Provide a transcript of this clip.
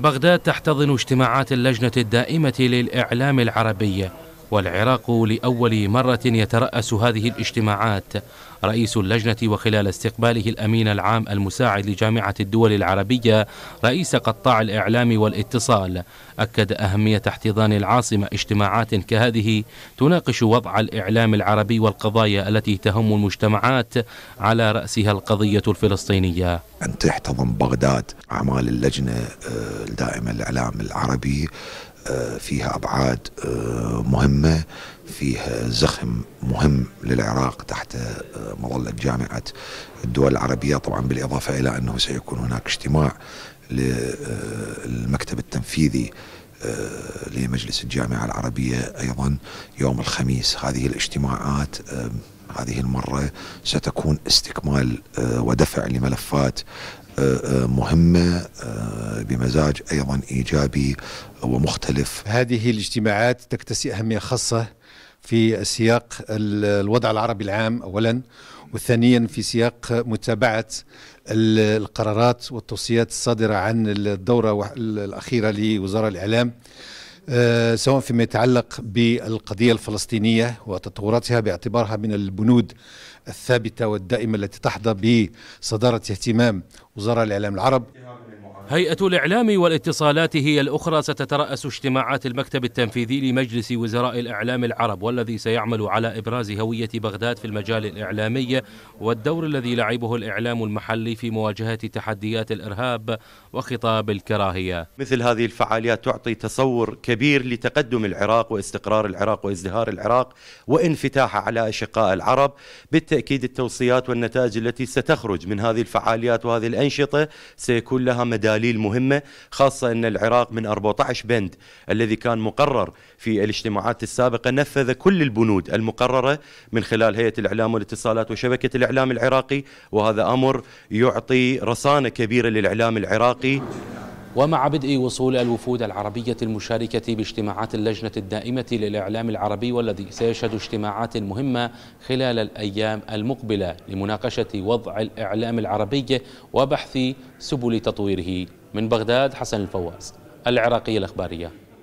بغداد تحتضن اجتماعات اللجنة الدائمة للإعلام العربية والعراق لأول مرة يترأس هذه الاجتماعات رئيس اللجنة وخلال استقباله الأمين العام المساعد لجامعة الدول العربية رئيس قطاع الإعلام والاتصال أكد أهمية احتضان العاصمة اجتماعات كهذه تناقش وضع الإعلام العربي والقضايا التي تهم المجتمعات على رأسها القضية الفلسطينية أن تحتضن بغداد أعمال اللجنة الدائمة آه، للإعلام العربي آه، فيها أبعاد آه، مهمة فيها زخم مهم للعراق تحت آه، مظلة جامعة الدول العربية طبعا بالإضافة إلى أنه سيكون هناك اجتماع للمكتب التنفيذي لمجلس الجامعة العربية أيضا يوم الخميس هذه الاجتماعات هذه المرة ستكون استكمال ودفع لملفات مهمة آه، بمزاج أيضا إيجابي ومختلف هذه الاجتماعات تكتسي أهمية خاصة في سياق الوضع العربي العام اولا وثانيا في سياق متابعه القرارات والتوصيات الصادره عن الدوره الاخيره لوزاره الاعلام آه، سواء فيما يتعلق بالقضية الفلسطينية وتطوراتها باعتبارها من البنود الثابتة والدائمة التي تحظى بصدارة اهتمام وزراء الإعلام العرب هيئة الإعلام والاتصالات هي الأخرى ستترأس اجتماعات المكتب التنفيذي لمجلس وزراء الإعلام العرب والذي سيعمل على إبراز هوية بغداد في المجال الإعلامي والدور الذي لعبه الإعلام المحلي في مواجهة تحديات الإرهاب وخطاب الكراهية مثل هذه الفعاليات تعطي تصور كبير لتقدم العراق واستقرار العراق وازدهار العراق وانفتاحه على أشقاء العرب بالتأكيد التوصيات والنتائج التي ستخرج من هذه الفعاليات وهذه الأنشطة سيكون لها مدار تحاليل مهمة خاصة أن العراق من 14 بند الذي كان مقرر في الاجتماعات السابقة نفذ كل البنود المقررة من خلال هيئة الإعلام والاتصالات وشبكة الإعلام العراقي وهذا أمر يعطي رصانة كبيرة للإعلام العراقي ومع بدء وصول الوفود العربية المشاركة باجتماعات اللجنة الدائمة للإعلام العربي والذي سيشهد اجتماعات مهمة خلال الأيام المقبلة لمناقشة وضع الإعلام العربي وبحث سبل تطويره من بغداد حسن الفواز العراقية الأخبارية